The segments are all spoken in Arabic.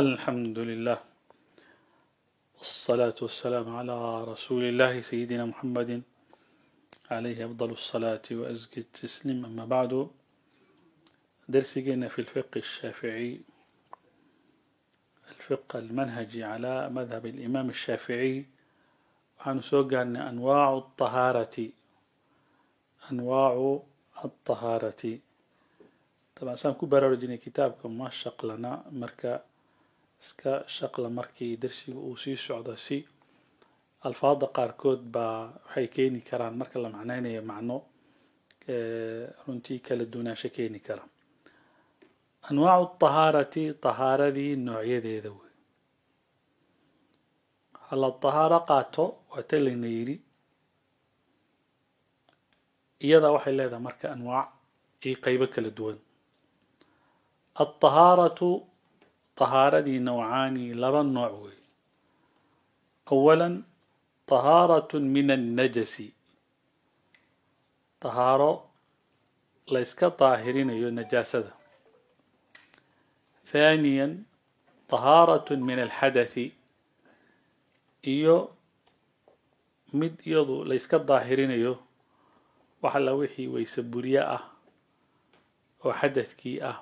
الحمد لله والصلاة والسلام على رسول الله سيدنا محمد عليه أفضل الصلاة وأزكى التسليم أما بعد درس جينا في الفقه الشافعي الفقه المنهجي على مذهب الإمام الشافعي عن سوق أن أنواع الطهارة أنواع الطهارة طبعا سامكو برارجيني كتابكم ما شق لنا مركا iska shaqla markii darsiga uu sii socdo si alfaada qaarkood baa waxay keeni karaan marka la macnaynayo macno runtii kala duwanaansho keeni kara anwaacu tahaarati tahaaradii noocyadeeda wey hala tahaaro qaato waa ta layna yidhi iyadaa waxay leedahay marka anwaac iyo qaybo kala duwan الطهارة طahaaradii nawcaani laba nooc wey awala طahaaratun min annajasi طahaaro la yska daahirinayo najaasada thaniya طahaaratun min alxadathi iyo mid iyadu layska yska daahirinayo waxala wixii wayse buriye ah oo xadathkii ah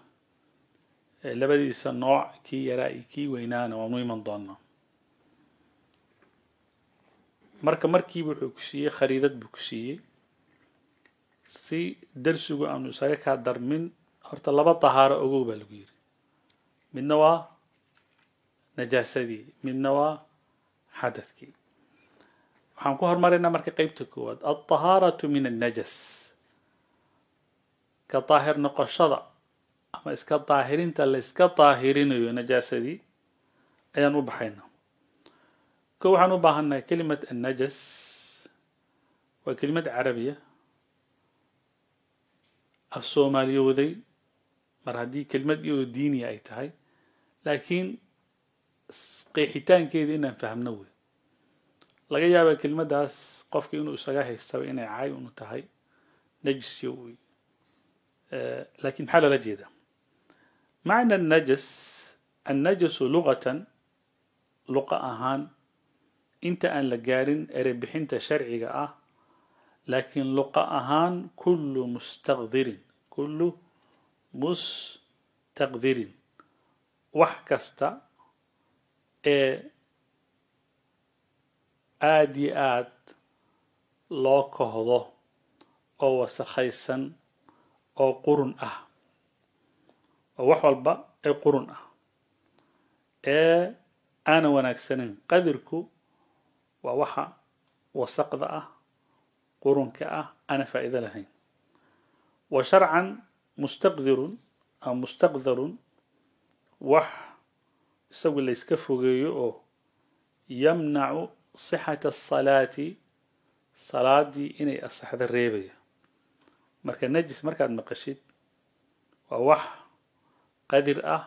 labadiisa nooc kii yaraa iyo kii weynaana waanu iman doonaa marka markiiba wuxuu ku siiyey khariidad buu ku siiyey si darsigu aanu isaga kaa darmin horta laba tahaaro ogow baa lagu yiri midna waa najaasadii midna waa xadadkii waxaan ku hormaraynaa marka qeybta koowaad alطahaaratu min annajas ka daahir noqoshada أما إسكا طاهرين تالا إسكا طاهرين يو نجاسة دي أيا نوبحينا كو حنوبحنا كلمة النجس وكلمة عربية أفسو ماليو مرها دي كلمة يو ديني أي تهي لكن قيحتان كيدي إنا نفهم نوي لغا يابا كلمة داس قفك إنو إساقاها يستوي إنا عاي إنو تهي نجس يوي أه لكن حالة لجيدة معنى النجس النجس لغة لغة أهان أنت أن لقارن أربحنت شرعي أه لكن لغة أهان كل مستغذر كل مستغذر وحكست آدي آد لوكهضو kahdo oo wasakhaysan oo qurun أه. oo wax walba ee qurun ah ee aana wanaagsanayn qadirku waa waxa wasaqda ah qurunka ah ana faa'iido lahayn wa sharcan mustaqdirun ama mustaqdarun wax isagu la iska fogeeyo oo yamnacu sixata asalaati salaadii inay asaxda reebaya marka najis markaad maqashid waa wax qadir ah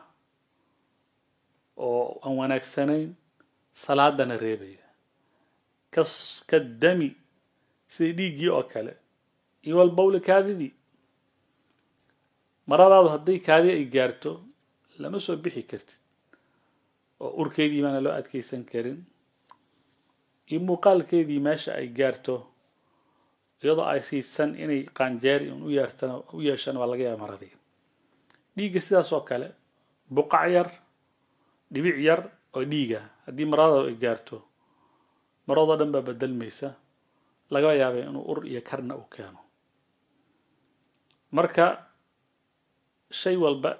oo aan wanaagsanayn salaadana reebaya ka dami sida dhiiggii oo kale iyo walbawle kaadidii maradaadu hadday kaadi ay gaarto lama soo bixi kartid oo urkeydii baana loo adkaysan karin iyo muuqaalkeedii meesha ay gaarto iyadoo ay siisan inay qaanjeer u yeertaan u yeeshaan waa laga yaaba maradii dhiigga sidaas oo kale buqac yar dhibic yar oo dhiiga haddii marada ay gaarto maradoo dhan baa bedelmaysa laga yaabay inuu ur iyo karna u keeno marka shay walba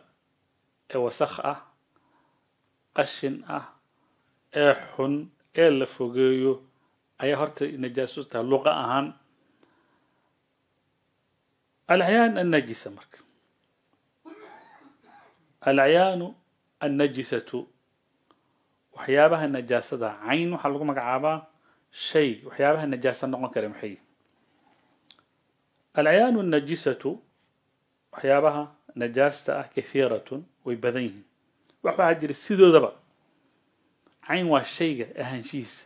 ee wasakh ah qashin ah ee xun ee la fogeeyo ayaa horta najaasus tahay luqa ahaan alaxyaan annajisa marka العيان النجسة waxyaabaha najaasada cayn waxaa lagu magacaabaa shay waxyaabaha najaasa noqon kara maxay alcayaanu najisatu waxyaabaha najaasta ah kathiiratun way badan yihiin wax waxaa jira sidoodaba cayn waa shayga ahaanshihiisa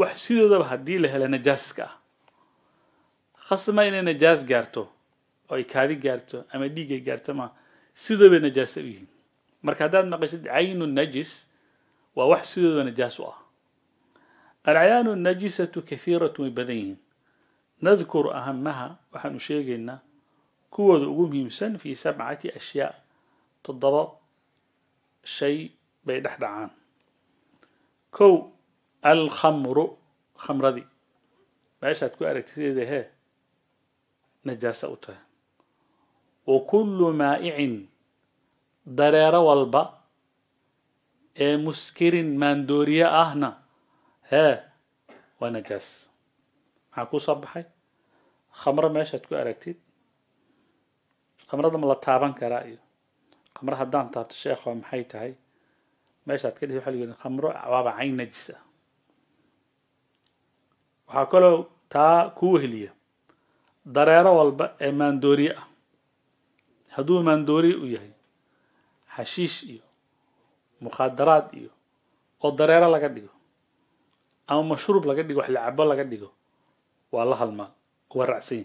wax sidoodaba haddii la helo najaaska ah khasma inay najaas gaarto oo ay kaadi gaarto ama dhiigay gaarto maa سيدو بنجاسة بيهن ما مقشد عين النجس ووح سيدو نجاسة العيان النجسة كثيرة بذين نذكر أهمها وحن شيغنا كوذ أقومهم سن في سبعة أشياء تضبط شيء بين عام كو الخمر خمردي ماشي هتكون أركتسيدي هي نجاسة أوتها وكل مائع دريرة والبا اي مسكر من دوريا اهنا ها ونجس معكو صبحي خمرة ماشا كو اركتيد خمرة دم الله تابان كرائيو خمرة حدام تابت الشيخ ومحيتها ماشا تكده يحل يقول خمرة عوابا عين نجسة وحاكولو تا كوهلية دريرة والبا اي من دوريا اهنا هدو من دوري وياي حشيش إيو مخدرات إيو أو دريرة لقى ديجو أو مشروب لقى ديجو حلا عبلا لقى ديجو والله الماء والرأسين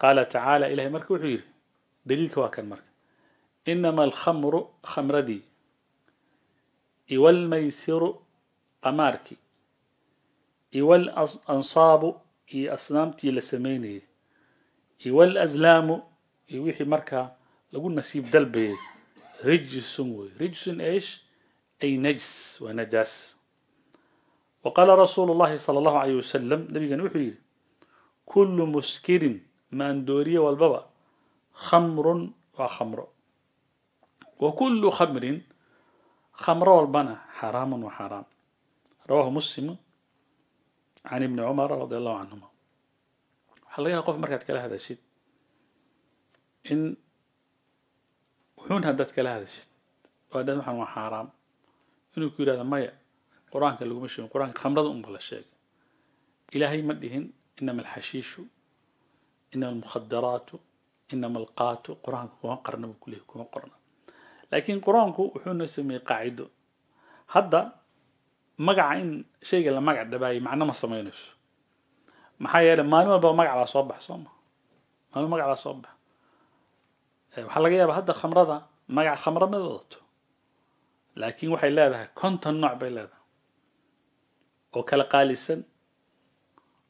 قال تعالى إلهي مركو حير دليل كوا كان مرك إنما الخمر خمر دي إول ميسر أماركي إول أنصاب إي أصنامتي لسميني إول أزلامو يوحي إيه، مركا لقول نسيب nasiib dalbayay رجس رجس إيش أي نجس ونجس وقال رسول الله صلى الله عليه وسلم نبي نوحي كل مسكر اندوري والبابا خمر وخمر وكل خمر خمر والبنا حرام وحرام رواه مسلم عن ابن عمر رضي الله عنهما هل يقف مركات كلا هذا الشيء إن وحون هدت كلا هذا الشيء وهذا محن وحرام إنه كل هذا ما يق قرآن كله مش من قرآن خمرة أم بلا شيء إلهي مدهن إنما الحشيش إنما المخدرات إنما القات قرآن كله قرن بكله كله قرن لكن قرآن كو وحون نسمي قاعدة هذا مجعين شيء لما مجع دبائي معنا ما صمينش ما حيا لما نبغى مجع على صوب حصامه ما نبغى على صوبه waxaa laga yaabaa hadda khamrada magac khamra ma wadato laakiin waxay leedahay konton nooc bay leedahay oo kala qaalisan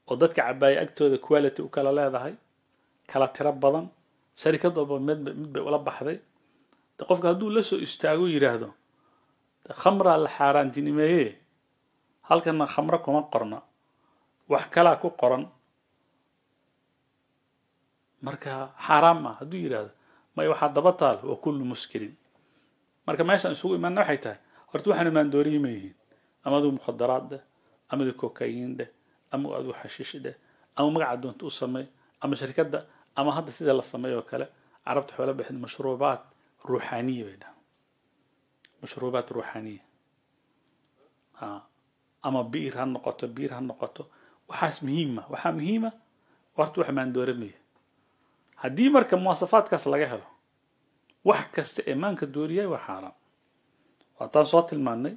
oo dadka cabaaya agtooda quality u kala leedahay kala tiro badan sharikad walba mid mid bay ula baxday de qofka hadduu la soo istaago yidhaahdo de khamraa la xaaraantinimeeyee halkana khamro kuma qorna wax kalaa ku qoran marka xaaraam ah hadduu yidhaahdo ما يوحد بطل وكل مسكر مركا ما يسأل سوء من نوحيته ارتوحنا من دوري ميهين اما ذو مخدرات ده اما ذو كوكايين ده اما ذو حشيش ده اما مقعد دون تقصمي اما شركات ده اما هذا سيدة لصمي وكلا عرفت حوالا بحد مشروبات روحانية بيدا مشروبات روحانية ها اما بير هالنقطة بير هالنقطة وحاس مهمة وحا مهمة وارتوح من دوري ميه هدي مركب مواصفات كاس لجهله وح كاس إيمان كدورية وحرام وطن صوت الماني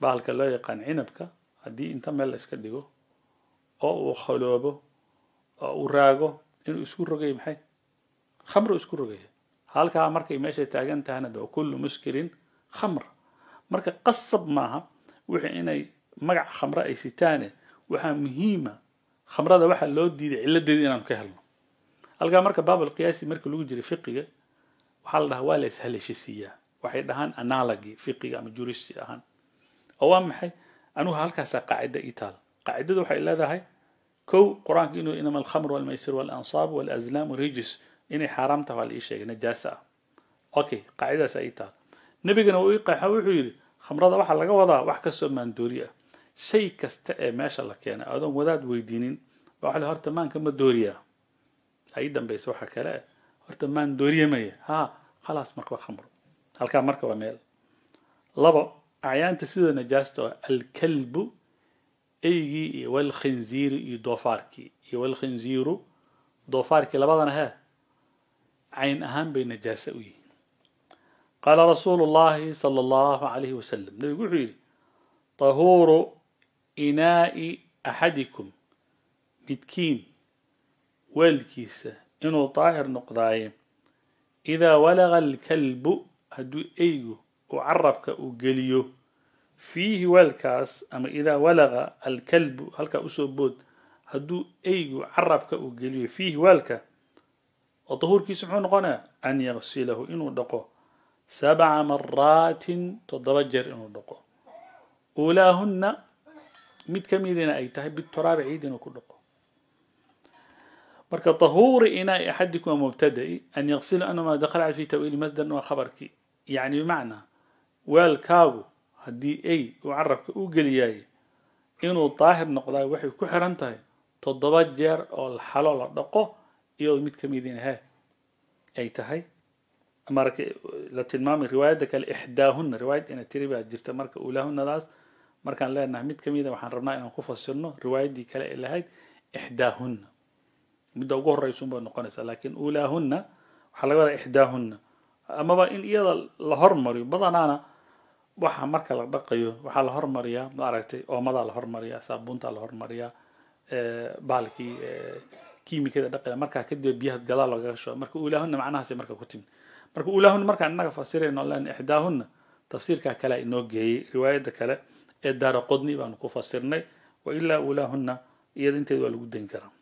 بعلك لا يقان عنبك هدي أنت مال إسكديو أو خلوبه أو راجو إن أسكور رجعي بحي خمر أسكور رجعي هالك عمرك يمشي تاجن تهنا دو كل مشكلين خمر مرك قصب معها وح إن مرع خمرة أي ستانة وح مهمة خمرة واحد لو ديد علا ديد أنا مكهله ألقى مركب باب القياسي مركب لو جري فقيه وحال ده هو ليس هل شيء سيا واحد هان أنالجي فقيه أم جوريس هان أو أم حي أنو هالك هسا قاعدة إيطال قاعدة ده حي هذا هاي كو قرآن إنه إنما الخمر والميسر والأنصاب والأزلام والرجس إني حرامته على إيش يعني جاسة أوكي قاعدة سايتال نبي جنا ويقع حويحير خمرة ده واحد لقى وضع واحد كسر من دوريا شيء كست ما شاء الله كان هذا مداد ويدينين واحد دوريا أيضاً بيسوحة كلا أرتا مان دوريا مي ها خلاص مقوى خمر هل كان مركبة ميل لبا أعيان تسيد نجاستو الكلب أيجي والخنزير يدوفاركي يوالخنزيرو دوفاركي لبادنا ها عين أهم بين نجاسة قال رسول الله صلى الله عليه وسلم نبي يقول طهور إناء أحدكم متكين والكيسة إنو طاهر نقضاي إذا ولغ الكلب هدو أيو وعربك أوغليو فيه والكاس أما إذا ولغ الكلب هلك أسوبود هدو أيو عربك أوغليو فيه والكا وطهور كيس نقنا أن يغسله إنو دقو سبع مرات تضبجر إنو دقو أولاهن ميت أي تهب التراب عيد وكل كل دقو marka طahuri inaa axadikum waa mubtada'i an yaqsilu anama dakhala fi tawiili masdaran waa khabarkii yacni bimacnaa weelkaagu haddii ay uu carabka u geliyaay inuu daahir noqdaay waxay ku xiran tahay toddoba jeer oo xalo la dhaqo iyadoo mid ka midin he ay tahay marka la tilmaamay riwaayadda kale ixdaahuna riwaayad ina tiri baa jirta marka uulaahunadaas markaan leenahay mid ka mida ah, waxaan rabnaa inaan ku fasirno riwaayaddii kale ay lahayd ixdaahuna midda ugu horeysun bay noqonaysaa lakin ulaahuna waxaa laga wadaa ixdaahuna amaba in iyada la hormariyo badanaana waxa marka la dhaqayo waxaa la hormariyaa ma aragtay oomadaa la hormariyaa saabuuntaa la hormariyaa eh, baalkii eh, kimikada dhaqaya markaa kadib biyaha gadaal loogaga shuba marka ulaahuna macnahaas marka ku timid marka ulaahuna markaan innaga fasirayno len ixdaahuna tafsiirkaa kalea inoo geeyey riwaayadda kale ee daara baanu ku fasirnay wailaa ulaahuna iyada inteeda waa lagu dayn karaa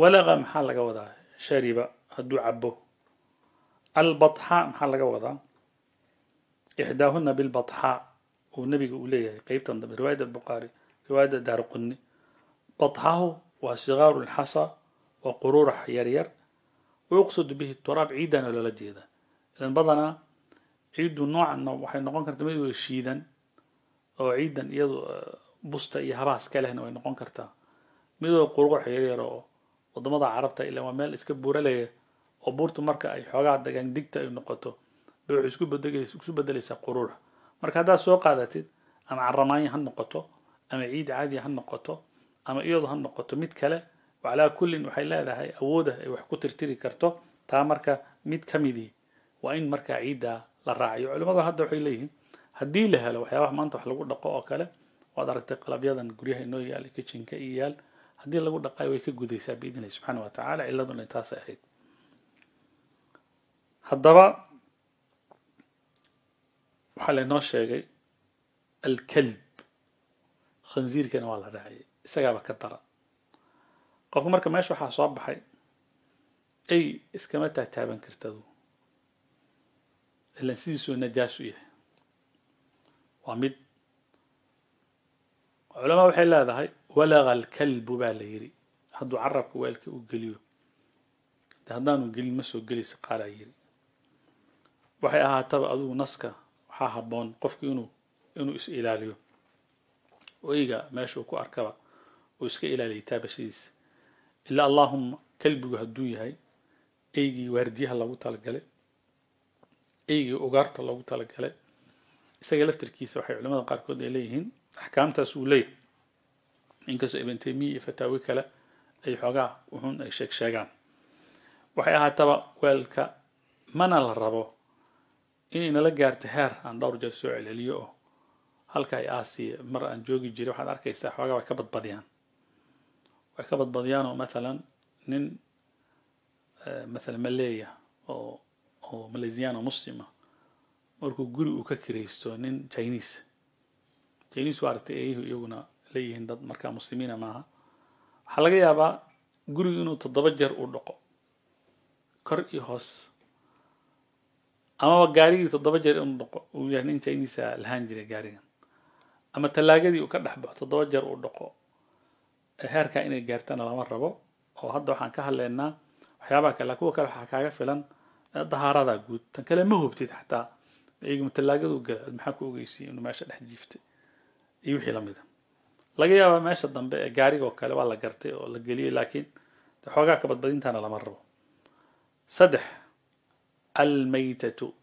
ولغ محل جودا شرب هدو عبو البطحاء محل جودا إحداهن بالبطحاء والنبي يقول لي كيف تنظم رواية البخاري رواية دار قني بطحاه وصغار الحصى وقرور حيرير ويقصد به التراب عيدا ولا لا جيدا لأن بضنا عيد نوع أنه وحين نقوم كرت ما شيدا أو عيدا يدو بسطة يهباس كالهن وين نقوم كرتا ميدو قرور حيرير wadamada carabta ilaa waa meel iska buuralaya oo buurtu marka ay xoogaa dagaan digta ay noqoto bay waxay isku bedelaysaa quruura marka haddaad soo qaadatid ama caramaanyo ha noqoto ama ciid caadi ha noqoto ama iyadu ha noqoto mid kale calaa kullin waxay leedahay awooda ay wax ku tirtiri karto taa marka mid ka midii waa in markaa ciiddaa la raacayo culimmadan hadda waxay leeyihiin haddii la helo waxyaabaha maanta wax lagu dhaqo oo kale waad aragtay qalabyadan guryaha inoo yaal kitchenka iyo yaal هدي لغو دقاي ويكا قدي سابيدن الله سبحانه وتعالى إلا دون نتاس أحيد هدبا وحالة نوشة الكلب خنزير كان والا راعي سقابة كترة قفو مركا ماشو حاصوب حي أي إسكما تعتابن كرتدو إلا نسيسو نجاسو إيه وعميد علماء بحي الله ذا ولغ الكلب بقى ليري هادو عرب كوالك وقليو تهدان وقليل مسو قلي سقالا يري وحي اها تبا ادو نسكا وحاها بون قفك ينو ينو اس الاليو ويغا ماشو كو اركبا ويسك الالي تابشيس إلا اللهم كلب هدوي هاي ايجي ورديها لو تلقلي ايجي اوغارتا لو تلقلي سيغلف تركيس وحي علماء قاركود اليهن احكام تسوليه inkastoo ibn temiya iyo fataawi kale ay xoogaa uxun ay sheeg waxay ahaataba weelka mana la rabo inay nala gaarta heer aan dhowr jeer soo celceliyo oo halka ay aasiya mar aan joogi jiray waxaad arkaysaa xoogaa way ka badbadiyaan way ka badbadiyaanoo mathalan nin eh, mathala maleya oo oo malaysiyaano muslima ah. markuu guri uu ka kiraysto nin chinese chinese waa aragtay eeyuhu iyaguna ليهن داد مركا مسلمين ماها حالاقا يابا قريو انو تدبجر او دقو كر اي خوص اما با قاري تدبجر او دقو او يهن انشا انيسا الهانجر قاري اما تلاقا دي او كرنح بح تدبجر او دقو هاركا اني قارتان الامر ربو او هادو حان كهل لينا وحيابا كلاكو وكرو حاكاقا فلان دهارا دا قود تنكلا مهو بتيت حتى ايقم تلاقا دو قل محاكو قيسي انو ماشا لحجيفتي ايوحي لامدن laga yaabaa meesha dambe ee gaariga oo kale waa la gartay oo la geliyey laakiin de xoogaa ka badbadintaana lama rabo saddex almaytatu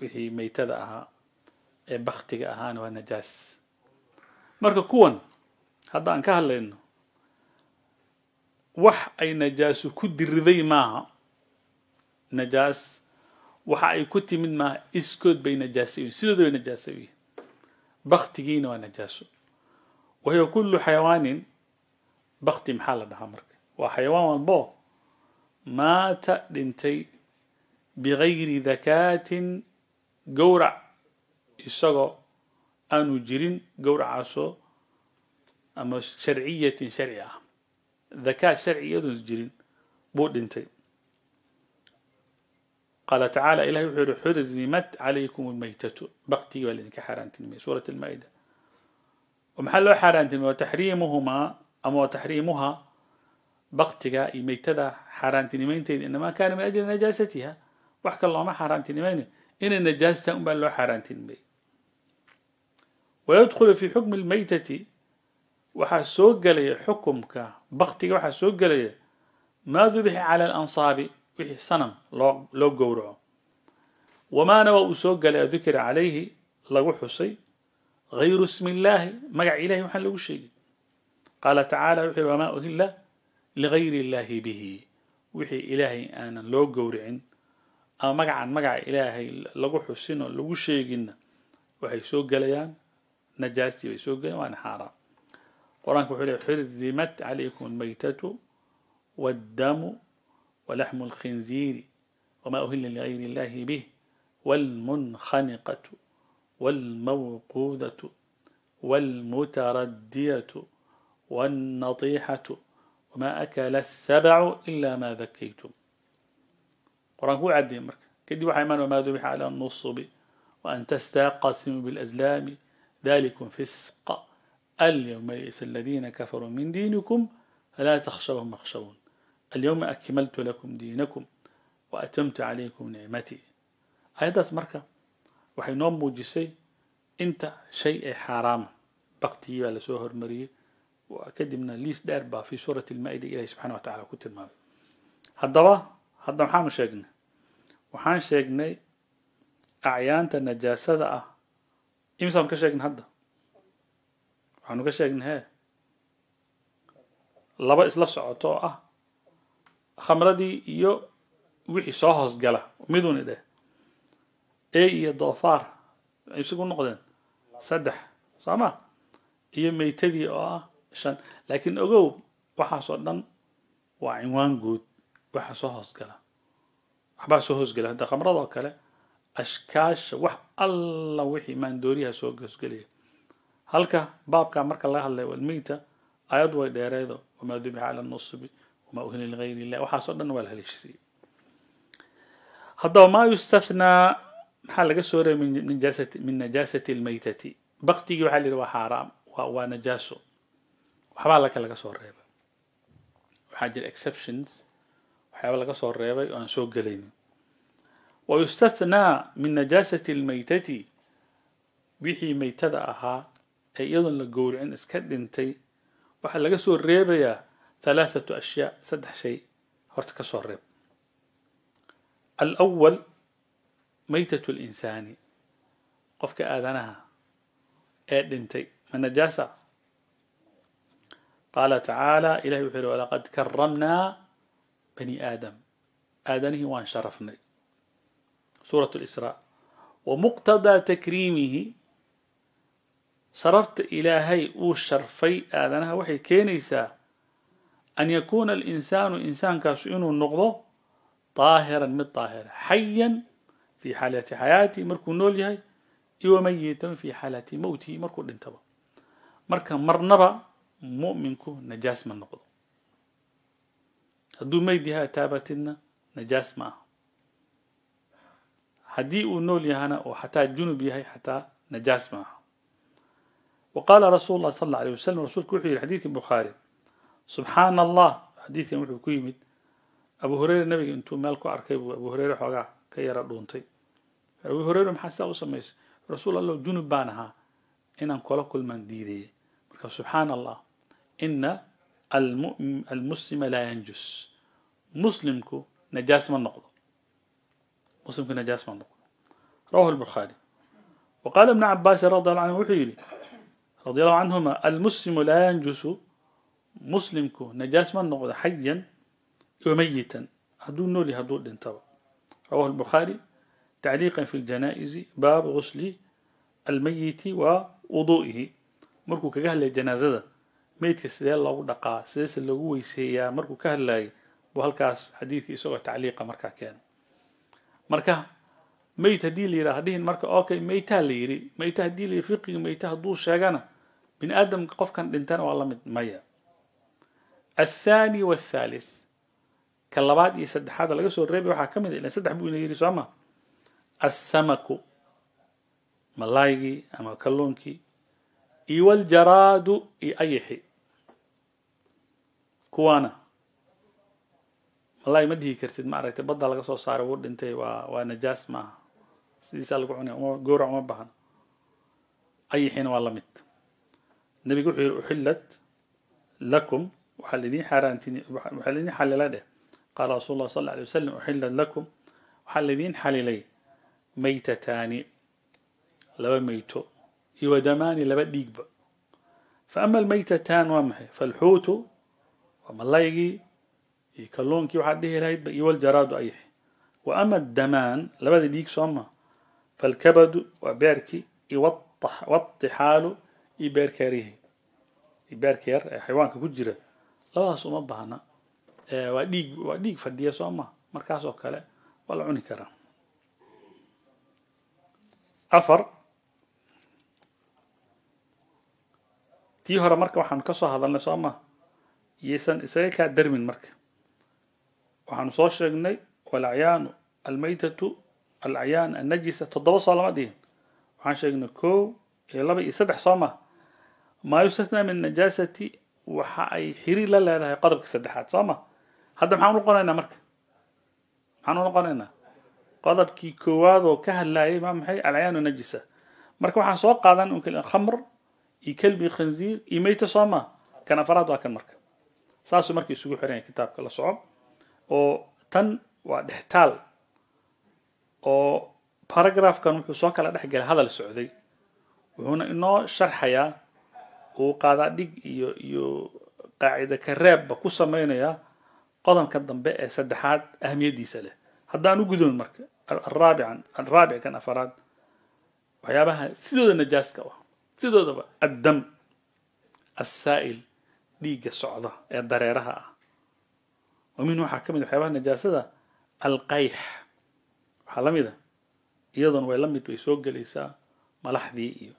wixii maytada ahaa ee baktiga ahaana waa najaas marka kuwan hadda aan ka hadlayno wax ay najaasu ku diriday maaha najaas waxa ay ku timid maaha iskood bay najaasayiin sidood bay najaasayiin baktigiina waa najaaso وهي كل حيوان بختي حالة دهامرك وحيوان بو مات دنتي بغير ذكاة جورع يسقى أنو جرين جورع عصو أما شرعية شرعية ذكاء شرعية جرين بو دنتي قال تعالى إلهي حرزمت عليكم الميتة بختي والإنكحار أنت سورة المائدة ومحلو حرانت مو تحريمهما أما تحريمها بقتك يميتة حرانت نمينتين إنما كان من أجل نجاستها وحكى الله ما حرانت نمين إن النجاسة أمبلو حرانت نمين ويدخل في حكم الميتة وحسوق لي حكمك بقتك وحسوق لي ما ذبح على الأنصاب وحي صنم لو, لو وما نوى أسوق لي ذكر عليه لو حسي غير اسم الله ما إلهي محل لو شيء قال تعالى وحي وما أهلا لغير الله به وحي إلهي أنا لو قورعين أو مجعا مجع إلهي لغو حسين لو شيء وحي سوق قليان نجاستي ويسوق قليان وأنا حرام قرآن كحول حرزمت عليكم الميتة والدم ولحم الخنزير وما أهل لغير الله به والمنخنقة والموقوذة والمتردية والنطيحة وما أكل السبع إلا ما ذكيتم قرآن هو عدي مرك كدي وحيمان وما ذبح على النصب وأن تستقسم بالأزلام ذلكم فسق اليوم يئس الذين كفروا من دينكم فلا تخشوهم مخشون اليوم أكملت لكم دينكم وأتمت عليكم نعمتي هذا آية مركه waxay noo muujisay inta shay ee xaaraama baktigii baa lasoo hormariyey kadibna liis dheer baa fii suurati lmaa'ida ilahi subxana wa tacala ku tilmaamay haddaba hadda maxaanu sheegnay waxaan sheegnay acyaanta najaasada ah imisaanu ka sheegnay hadda waxaanu ka sheegnay hee laba isla socoto oo ah khamradii iyo wixii soo hoosgala miduuni dheh أي إيه دوفار يسقون نقدن صدح صاما إيه ما يتدي آه شن لكن أجو وحصلنا وعنوان جود وحصوهز جلا حبصوهز جلا ده خمرة ذاكلا أشكاش وح الله وحي من دوري هسوجز جلي هلك باب كامرك الله الله والميتة أيض ويدير وما ذبح على النصب وما أهن لغير الله وحصلنا ولا هليش هذا ما يستثنى محل لقى سورة من نجاسة من نجاسة الميتة بقتي يحل الروح حرام ونجاسه وحبال لك لقى سورة وحاجة exceptions وحبال لقى سورة وأن سوق جلين ويستثنى من نجاسة الميتة بيحي ميتة أها أيضا لقول عن إسكت دنتي وحل لقى يا ثلاثة أشياء سدح شيء هرتك سورة الأول ميتة الإنسان قفك آذنها أدنتي من نجاسة قال تعالى إله يحر ولقد كرمنا بني آدم آدنه وان شرفنا سورة الإسراء ومقتضى تكريمه شرفت إلهي وشرفي آذنها وحي كينيسا أن يكون الإنسان إنسان كاسئن النقض طاهرا من طاهر حيا في حالة حياتي مركو نولي هاي إيو ميتا في حالة موتي مركو دنتبا مركا مرنبا مؤمنكو نجاس من نقض هدو ميديها تابتنا نجاس ما هدي نولي هانا وحتى جنوبي هاي حتى نجاس ما وقال رسول الله صلى الله عليه وسلم رسول كل في الحديث البخاري سبحان الله حديث يمحو كيمت أبو هريرة النبي أنتم مالكو أركيب أبو هريرة حقا كي يرى دونتي أبو هريرة محسا وسميس رسول الله جنوب بانها إن كل كل من ديدي سبحان الله إن المسلم لا ينجس مسلمك نجاس من نقض مسلمك نجاس من نقض رواه البخاري وقال ابن عباس رضي الله عنه وحيري رضي الله عنهما المسلم لا ينجس مسلمك نجاس من نقض حيا وميتا هدو نولي هدو رواه البخاري تعليقا في الجنائز باب غسل الميت ووضوئه مركو كجهل الجنازة ميت سيدا لو دقا سيدا لو ويسيا مركو كهلاي وهالكاس حديث يسوع تعليقا مركا كان مركا ميت هدي لي هدين مركا اوكي ميتا ليري ميت هدي لي فقه ميت هدو شاغانا بن ادم قف كان دنتان والله ميا الثاني والثالث كلابات يسدحات لغا سو ريبي waxaa kamid ah in saddex buu inayiri السمك ملايقي أما كلونكي إي والجراد إي أيحي كوانا wallahi ma dhihi kartid ma aragtay badda laga soo saaray wuu dhintay waa waa najaas maaha sidiisaa lagu cunay uma gowrac uma bahan ayixiina waa la mid nebigu wuxuu yidhi uxillat lakum waxaa laydin xaaraantini waxaa laydin xalila dheh qaala rasuulu llah sal alla alay wasalam uxillat lakum waxaa laydin xalilay ميتتان لبا ميتو يودمان إيوة لبا ديقب فأما الميتتان ومه فالحوت وما الله يجي يكلون كي وحد إيوة هي الهيد يول جراد أيه وأما الدمان لبا ديك سوما فالكبد وبركي يوطح والطحال يبركريه يبركير حيوان كوجرة لبا سوما بهنا آه، وديق وديق فديه سوما مركز وكله ولا عني كرام أفر تي هرا مركا وحان كسو هذا النساء ما يسان إسايكا درمين مركا وحان صوش رجني والعيان الميتة العيان النجسة تضبط صالما دي وحان شاقنا كو يلا بي يسدح صالما ما يستثنى من نجاسة وحا أي حيري لا لا هذا قدر كسدحات صالما هذا محاولو قرأنا مركا محاولو قرأنا قذب كي كواذ وكهل لا إيه ما محي العيان نجسة مركب واحد سوق قاعدا ممكن الخمر يكل بخنزير يميت صوما كان فرد وكان مركب ساسو مركب يسوق حرين كتاب كلا صعب أو تن ودحتال أو باراجراف كان في سوق على دحجل هذا السعودي وهنا إنه شرح يا وقاعدة دي يو يو قاعدة كراب بقصة ما ينيا قدم كدم بقى سدحات أهمية دي سله هذا نوجدون مركب الرابع الرابع كان أفراد ويا وحيابها سيدو النجاس كوا سيدو دبا الدم السائل ديجا صعدة الدريرها ومن هو حكم إذا حيابها النجاسة القيح حلمي ذا أيضا ولم يتويسوق جلسة ملح ذي إيو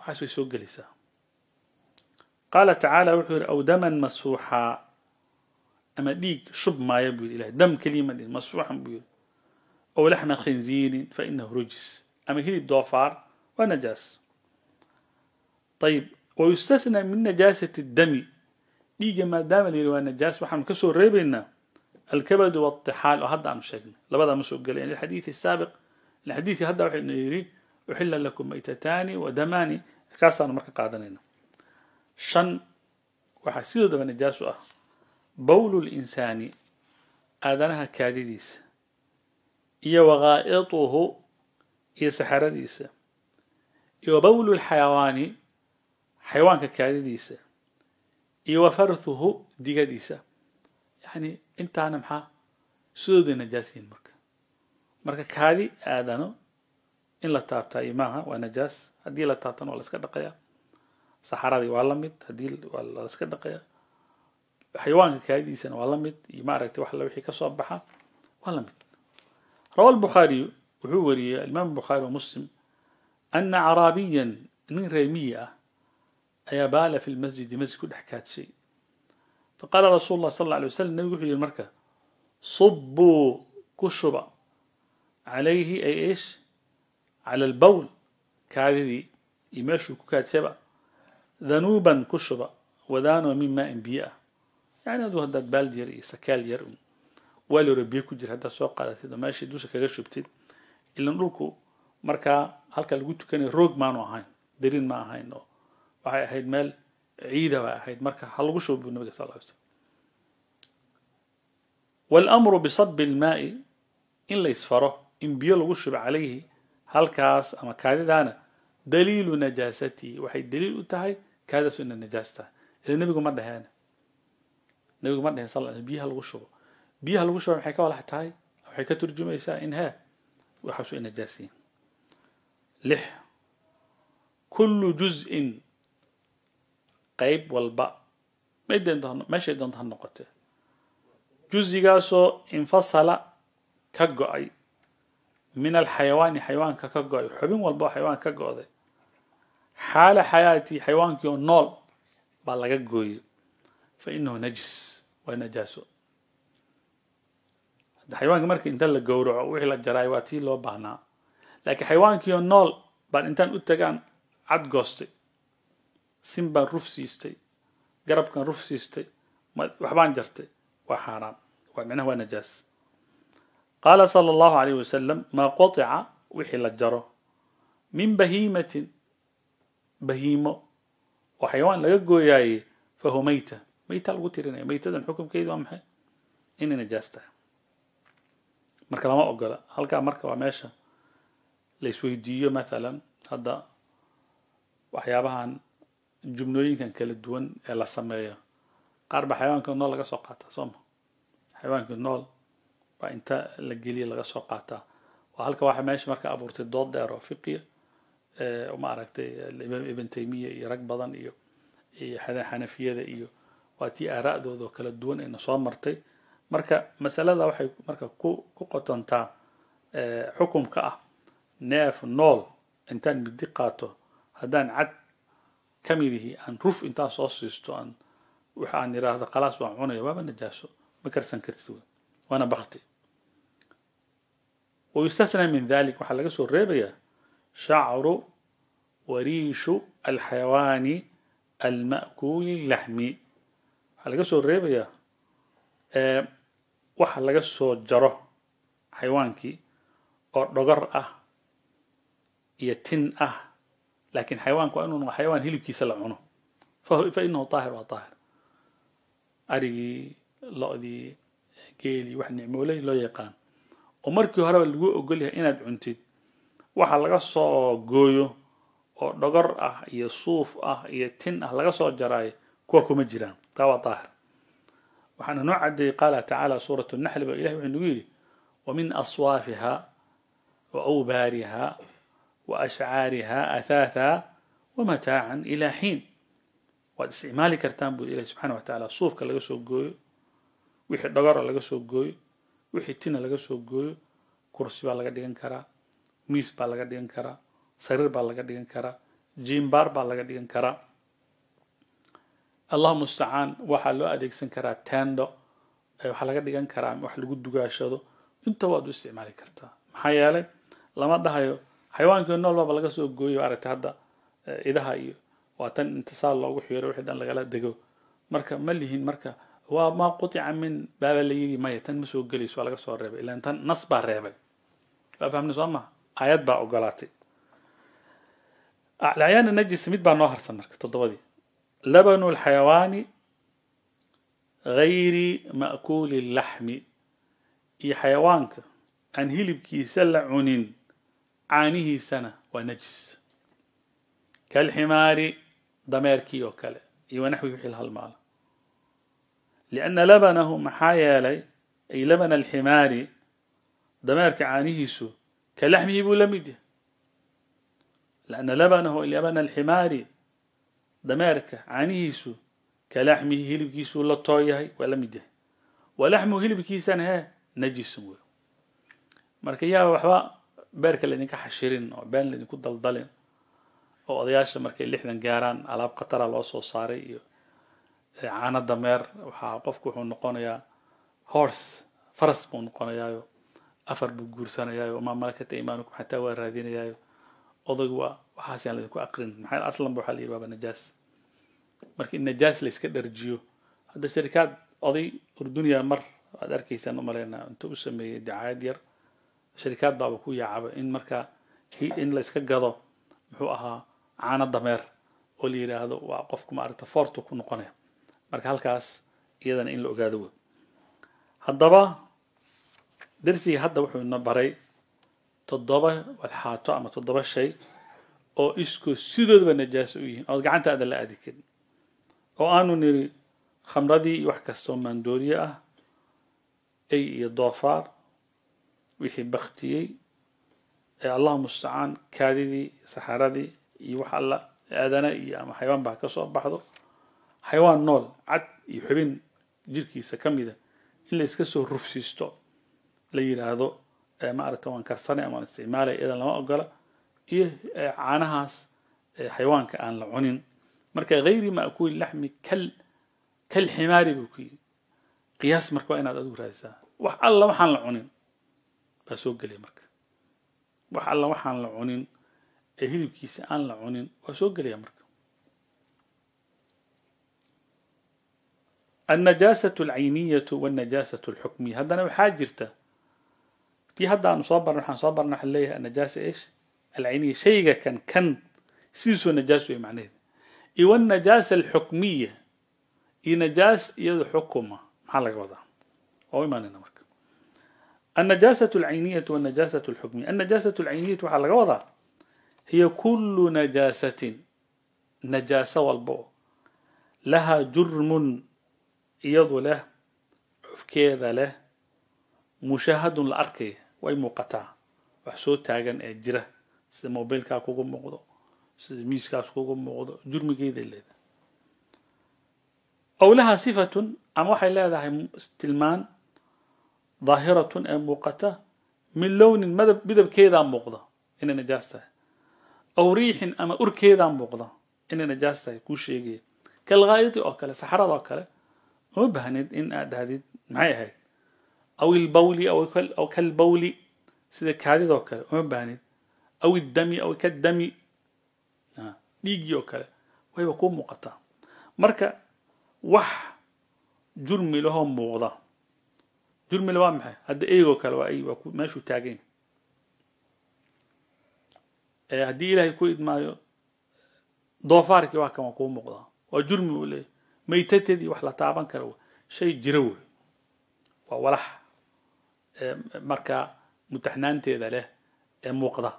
حاسو يسوق جلسة قال تعالى وحور أو دما مسوحا أما ديك شب ما يبول إله دم كلمة دي مسوحا بيقول أو لحم خنزير فإنه رجس أما هي الدوفار ونجاس طيب ويستثنى من نجاسة الدم دي ما دام اللي هو نجاس وحن كسر ريبنا الكبد والطحال وهذا أم شكل لبدا مسوق قال يعني الحديث السابق الحديث هذا واحد يري أحل لكم ميتتان ودمان كاسا مرك قادنين شن وحسيدو دم نجاس بول الإنسان أذنها كاديديس iyo waqaa'iduhu iyo saxaradiisa iyo bawlu lxayawaani xayawaanka kaadidiisa iyo wafarthuhu digadiisa yani intaana maxaa sidooday najaas yihiin marka marka kaadi aadano in la taabtaayo maaha waa najaas haddii la taabtana waa la iska dhaqayaa saxaradii waa la mid haddii waa la iska dhaqayaa xayawaanka kaadidiisana waa la mid iyo maaragtay wax la wixii ka soo baxa waa la mid روى البخاري وهو الإمام البخاري ومسلم أن عربيا من ريمية أيا بال في المسجد مسجد كل شيء فقال رسول الله صلى الله عليه وسلم نبي في المركة صبوا كشبة عليه أي إيش على البول كاذي يمشوا كاتبة ذنوبا كشبة وذانوا من ماء بيئة يعني هذا بالدير سكال يرؤون waal hore biyo ku jira haddaad soo qaadatid oo meeshii dusha kaga shubtid ilan dhulku markaa halka lagu tukanayo roog maanu ahayn darin ma ahayn oo waxay ahayd meel ciida bay ahayd marka ha lagu shubo buu nabiga sal ly slm walamru bisadbi ilmaai in laysfaro in biyo lagu shubo calayhi halkaas ama kaadidaana daliilu najaasatii waxay daliil u tahay kaadaasu inay najaas tahay ila nebigu ma dheheen nebigu ma dheheen sal biyaha lagu shubo biyaha lagu shubay maxay ka walax tahay waxay ka turjumaysaa inhaa waxaasu ay najaas lix kullu juz-in qayb walba meeshay doonto ha noqotee juzigaasoo infasala ka go-ay min alxayawaani xayawaanka ka go-ay xubin walba oo xayawaan ka go-day xaala xayaatii xayawaankii oo nool baa laga gooyey fa inahu najis waa najaaso xayawaanka marka inta la gowraco wixii la jaraay waa tii loo baahnaa laakiin xayawaankii nool baan intaan u tagaan cad goostay sin baan ruf siistay garabkan ruf siistay waxbaan jartay waa xaaraam waa micnaha waa najaas qaala sala allahu calayhi wasalam maa qotica wixii la jaro min bahiimatin bahiimo oo xayawaan laga gooyaaye fahu mayta mayta lagu tirinaya maytadan xukumkeeda waa maxay inay najaas tahay marka lama ogola halkaa marka waa meesha la isweydiiyo mathalan hadda waxyaabahan jumlooyinkan kala duwan ee la sameeyo qaar baa xayawaanka nool laga soo qaataa sooma xayawaanka nool baa inta la geliya laga soo qaataa waa halka waxa meesha marka abuurtay dood dheer oo fiqiya maaragtay imaam ibn taymiya iyo rag badan iyo iyo xanafiyada iyo waa tii aaraa'dooda oo kala duwan ayna soo martay marka masalada waxay marka ku qotontaa xukumka ah neef nool intaan midi qaato haddaan cad ka midihi aan ruf intaa soo siisto aan waxa aan yidhaahdo khalaas waan cunaya waaba najaaso ma karsan kartid wey waana bakti ويستثنى من ذلك وحلقة الريبية شعر وريش الحيوان المأكول اللحمي حلقة الريبية waxa laga soo jaro xayawaankii oo dhogar ah iyo tin ah laakiin xayawaanku waa inuu noqo xayawaan hilibkiisa la cuno fa inahu daahir waa daahir arigii lo-dii geelii wax nicmooley loo yaqaan oo markii horeba lagu ogolyahay inaad cuntid waxa laga soo gooyo oo dhogor ah iyo suuf ah iyo tin ah laga soo jaraayo kuwa kuma jiraan taa waa daahir waxaana noo cadeeyey qaala tacaala suurat naxli ba ilahi waxuu nagu yidhi wamin aswaafiha wa awbaariha wa ashcaariha athaaha wamataacan ilaa xiin waad isticmaali kartaan buu ilahi subxana wa tacaala suufka laga soo gooyo wixii dhogora laga soo gooyo wixii tina laga soo gooyo kursi baa laga dhigan karaa miis baa laga dhigan karaa sariir baa laga dhigan karaa jiimbaar baa laga dhigan karaa allahu mustacaan waxaa loo adeegsan karaa tendo waxaa laga dhigan karaa wax lagu dugaashado inta waad u isticmaali kartaa maxaa yeelay lama dhahayo xayawaankii nool baaba laga soo gooyo aragtay hadda idaha iyo waa tan intisaal loogu xiiro wixii dhan lagala dego marka ma lihin marka waa maa qutica min baaba la yidhi maya tan ma soo gelayso waa laga soo reebay ilaan tan nas baa reebay waa fahamni soo maha aayad baa ogolaatay acyaana najis mid baa noo harsan marka toddobadii لبن الحيوان غير مأكول اللحم إي حيوانك أن هلبكي سلع عنين عانه سنة ونجس كالحمار دميركي وكلا إي ونحو يحيل هالمال لأن لبنه محايا لي أي لبن الحمار ضميرك عانه سو كلحمه بولمده لأن لبنه لبن الحمار dameerka caanihiisu kalaxmihi hilibkiisu la too yahay waa la mid yahay walaxmu hilibkiisana he najisun wey marka yaaba waxba beerka laydinka xashirin oo been laydinku daldalin oo odayaasha markay lixdan gaaraan alaab khatara loo soo saaray iyo caano dameer waxaa qofku wuxuu noqonayaa horse faras buu noqonayaayo afar buu guursanayaayo maa malakata xataa waa raadinayaayo odag waa waxaas yaan laydinku aqrin maxaa aslan waxaa la waaba najaas marka in najaas layska dharjiyo hadda sharikaad oday urduniya mar aad arkaysaan u malaynaa intuu u sameeyey dacaayad yar sharikaad baaba ku yaacaba in marka in layska gado muxuu ahaa caano dameer oo la yidhaahdo waa qofku maaragta foortu ku noqonaya marka halkaas iyadana in la ogaado wey haddaba darsiga hadda wuxuu ina baray toddoba walxaato ama toddoba shay oo isku sidoodba najaaso u yihiin ood gacanta adan la aadi karin oo aanu niri khamradii iyo wax kastoo maandooriye ah ay iyo doofaar wixii baktiyey ee allah mustacaan kaadidii saxaradii iyo wax alla aadana iyo ama xayawaan baa ka soo baxdo xayawaan nool cad iyo xubin jirkiisa ka mida in la iska soo rufsiisto la yidhaahdo ما أردت أن كرسني أمان استعمالي إذا لم أقل إيه عانهاس حيوان كأن العنين مركا غير ما أكون لحمي كل كل حماري بكي قياس مركا إن هذا دور هذا وح الله وحن العنين بس وقلي مركا وح الله وحن العنين أهلي بكيس أن العنين بس وقلي مركا النجاسة العينية والنجاسة الحكمية هذا أنا بحاجرته tii hadda aanu soo barnay waxaan soo barnay waxaan leeyahay annajaasa ish alcayniya shayga kan kan sidiisoo najaas wey macnaheeda iyo annajaasa alxukmiya iyo najaas iyadu xukuma maxaa laga wadaa oo imaanayna marka annajaasatu alcayniyatu wannajaasatu alxukmiya annajaasatu alcayniyatu waxaa laga wadaa hiya kullu najaasatin najaaso walbo laha jurmun iyadu leh cufkeeda leh مشاهد الأركي ويمقطع وحصول تاغن أجرة سموبيل كاكو مغضو سميس كاكو مغضو جرم كيد اللي أو لها صفة أم وحي لها ذا استلمان ظاهرة مقطع من لون بدا بدب كيدا مغضو إن نجاسة أو ريح أم أر كيدا مغضو إن نجاسة كوشيجي كالغاية أو كالصحراء أو كالغاية مبهند إن أدادت معي هاي aw ilbawli aw kalbawli sida kaadidoo kale uma baahnid aw idami aw kadami dhiiggii oo kale wayba kuu muuqataa marka wax jurmi lahoo muuqda jurmi le waa maxay hadda eegoo kale waa meeshuu taagan yahay haddii ilaahay ku idmaayo doofaarkii waa kan waa kuu muuqdaa waa jurmi buu leeyahy maytateedii wax la taaban kara shay jira wey waa walax marka mutaxnaanteeda leh ee muuqda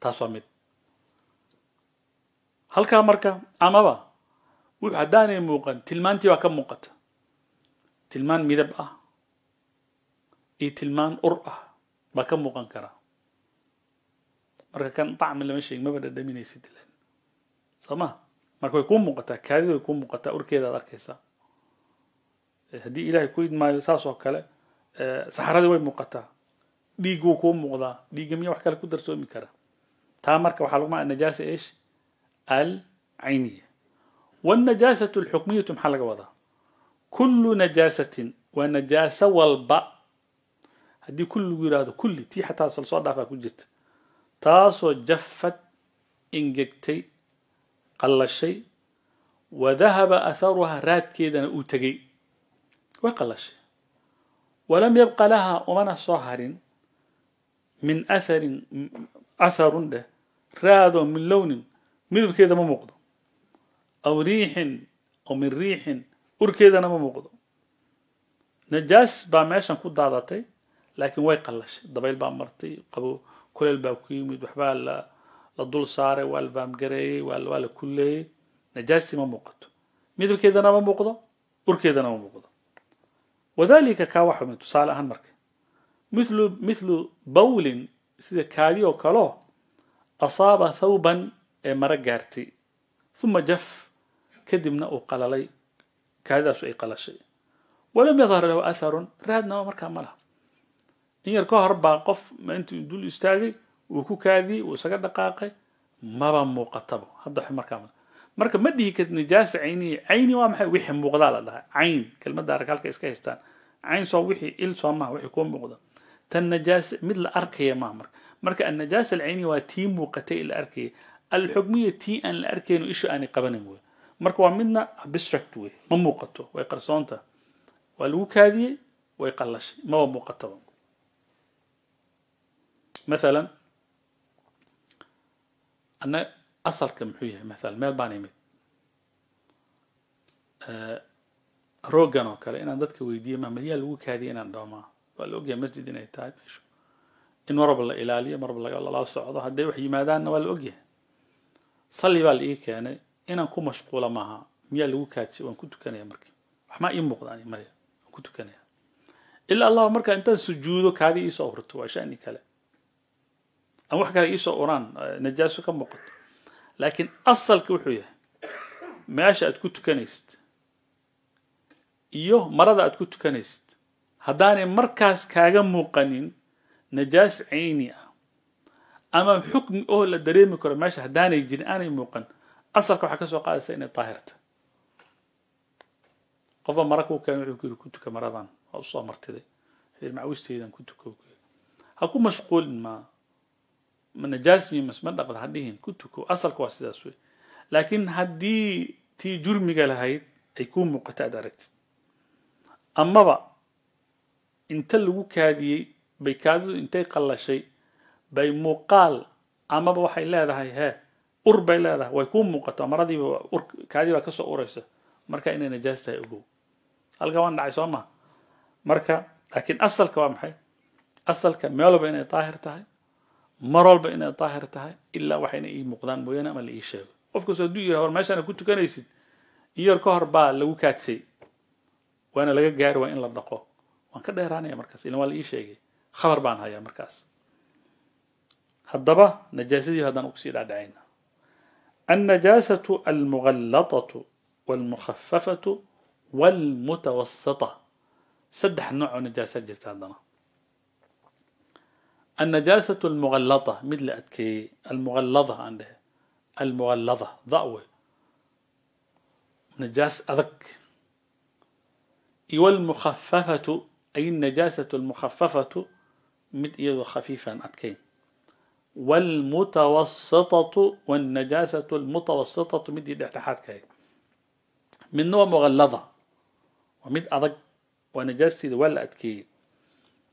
taas waa mid halkaa marka amaba wuxu haddaanay muuqan tilmaantii baa ka muuqata tilmaan midab ah iyo tilmaan ur ah baa ka muuqan kara marka kan طacmi lama sheegin maba dhadhaminaysid ilan soo ma marka way kuu muuqataa kaadida way kuu muuqataa urkeeda ad arkaysaa haddii ilahay ku idmaayo saas oo kale saxaradii way muuqataa dhiigguu kuu muuqdaa dhiigga miyaa wax kale ku darsoomi kara taa marka waxaa lagu maaa najaasa eesh alcayniya wاnajaasatu alxukmiyatu maxaa laga wadaa kullu najaasatin waa najaasa walba haddii kulligu yidhaahdo kulli tii xataa sal soo dhaafaa ku jirta taasoo jafad ingegtay qallashay wadahaba aharuha raadkeedana uu tegey way qallashay walam yabqa lahaa umana soo harin min atharin atharun dheh raado min lownin midabkeeda ma muuqdo aw riixin aw min riixin urkeedana ma muuqdo najaas baa meeshan ku daadatay laakiin way qallashay dabayl baa martay qabo kuleel baa ku yimid waxbaa la la dul saaray waa la vaamgareeyey waa waa la kulleeyey najaastii ma muuqato midabkeedana ma muuqdo urkeedana ma muuqdo وذلك كاوحمد تصال أهان مرك مثل مثل بول سيدا كالي أو كالو أصاب ثوبا مرقارتي ثم جف كدمنا أو قلالي شيء سوء شيء ولم يظهر له أثر رادنا ومركا ملها إن يركوها ربا قف ما أنت دول يستاغي وكو كاذي وسكر دقاقي ما بان مقطبه هذا حمر كامل marka ma dhihi kad nijaasa cayniya cayni waa maxay wixii muuqdaa la dhahaa cayn kelmadda arag halka iska haystaan cayn soo wixii il soo maaha wixii kuu muuqda tan najaasa mid la arkaya maaha marka marka annajaasa alcayniya waa tii muuqatay la arkaya alxugmiya tii aan la arkayno ishu aanay qabanin wey marka waa midna abstract wey ma muuqato way qarsoonta waa lagu kaadiyey way qallashay maba muuqataba مثلا أنا أصل كم حوية مثلا ما البانيمت آه، روجان وكلا إن عندك ويدية ما مليا الوك هذه إن عندهما والوجي مسجد إن يتعب مشو إن ورب الله إلالي ما رب الله قال الله سعد هذا يوحي ما دان والوجي صلي بالإيه كان إن أكون قولا معها مليا الوك هذه وأن كنت كان يمرك ما يمبغ داني ما كنت كان إلا الله مرك أنت سجود كذي إيش أورتو عشان نكلا أنا وحكي إيش أوران آه، نجاسك مقتل لكن أصل كوحية ما عشا أتكوت كنيست إيوه مرضى أتكوت كنيست هداني مركز كاغا موقنين نجاس عيني أما حكم أوه لدريم كرة ما هداني جنآني موقن أصل كوحكا سوقا سينا طاهرت قفا مركو كانوا يقولوا كنت كمرضان أو صامرتي في المعوز تيدا كنت كوكو هكو مشغول ما نجاس مي مسمن دقد هديهن كنتكو أصل كواس داسوي لكن هدي تي جرمي قال هاي يكون مقطع داركت أما با انت لغو كادي بيكادو انت قل شيء بي مقال أما با وحي لا هاي ها أور بي لا ويكون مقطع مرضي أور كادي باكسو أوريسا مركا إن نجاس هاي أقو القوان دعي سوما مركا لكن أصل كوام حي أصل كميولو بين طاهر تهي mar walba inay daahir tahay ilaa waxayna ii muuqdaan mooyaane ama la ii sheego qofkaas hadduu yidhaha war meeshaana ku tukanaysid iyar ka hor baa lagu kaajay waana laga gaari waa in la dhaqo waan ka dheeraanaya markaas ilan waa la ii sheegay khabar baan hayaa markaas haddaba najaasadii haddaan ukusii dhaadhacayna النجاسة المغلطة والمخففة والمتوسطة سدح نوع نجاسة جرت عندنا النجاسة المغلظة مثل أتكي المغلظة عندها المغلظة ضأوة نجاس أذك والمخففة أي النجاسة المخففة مثل خفيفا أتكي والمتوسطة والنجاسة المتوسطة مثل الاتحاد كي من نوع مغلظة ومد أذك ونجاسة ولا أتكي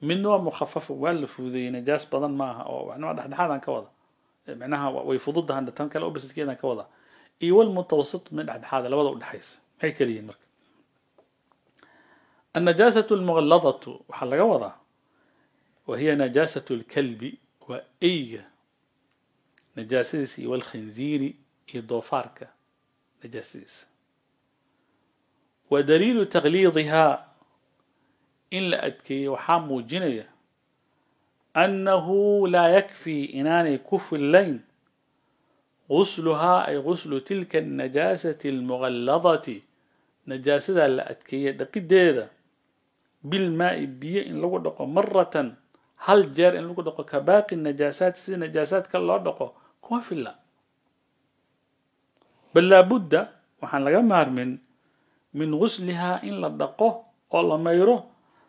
midna waa mukhafafo waa la fuudeeyey najaas badan maaha oo macnaha dhexdhexaadaan ka wada macnaha way fududahay tan kale oppositekeedaan ka wada iyo walmutawassit mid dhexdhexaada labada u dhexaysa maxay kala yihiin marka النجاسة المغلظة وحلقة وضع وهي نجاسة الكلب وأي نجاسة والخنزير إضافارك نجاسة ودليل تغليظها إن لأدكي وحامو جنية أنه لا يكفي إناني كف اللين غسلها أي غسل تلك النجاسة المغلظة نجاسة دقيد ديدا بالماء بي إن لو مرة هل جار إن لو دقو كباقي النجاسات سي نجاسات كالله دقو كما الله بل لابد وحن لغا من من غسلها إن لدقو أو لميره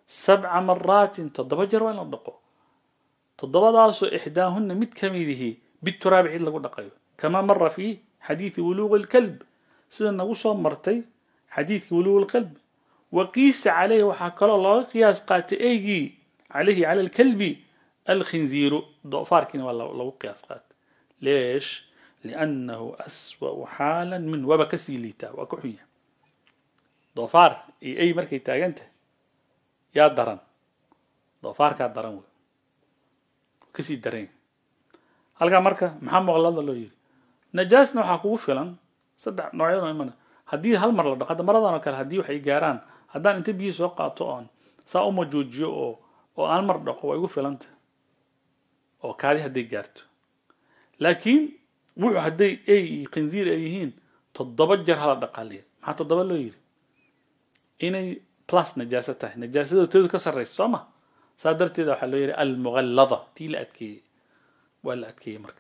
سبع مرات تضبط جروان لدقو تضبضاس إحداهن مت كميده بالتراب عيد لقو دقيو كما مر في حديث ولوغ الكلب سيدا نغوصو مرتي حديث ولوغ الكلب وقيس عليه وحاك الله قياس قات أيجي عليه على الكلب الخنزير ضعفار كنا والله لو قياس قات ليش؟ لأنه أسوأ حالا من وبكسي ليتا وكحية ضعفار أي مركي تاجنته yaa daran doofaarkaa daran wey kasii dareen halkaa marka maxaa mooqlaada loo yiri najaasna waxaa kugu filan saddex noocyadoo imana haddii hal mar la dhaqo hadda maradan oo kale haddii waxay gaaraan haddaan inta biyihii soo qaato oon saa uma joojiyo oo oo aan mar dhaqo waa igu filanta oo kaadi hadday gaarto laakiin wuxuu hadday ay iyo qinziir ay yihiin toddoba jeer hala dhaqaaliya maxaa toddoba loo yiri inay بلس نجاسة تهي نجاسة تودو كسر سوما صادرت إذا يري المغلظة تي لأتكي ولا أتكي مرك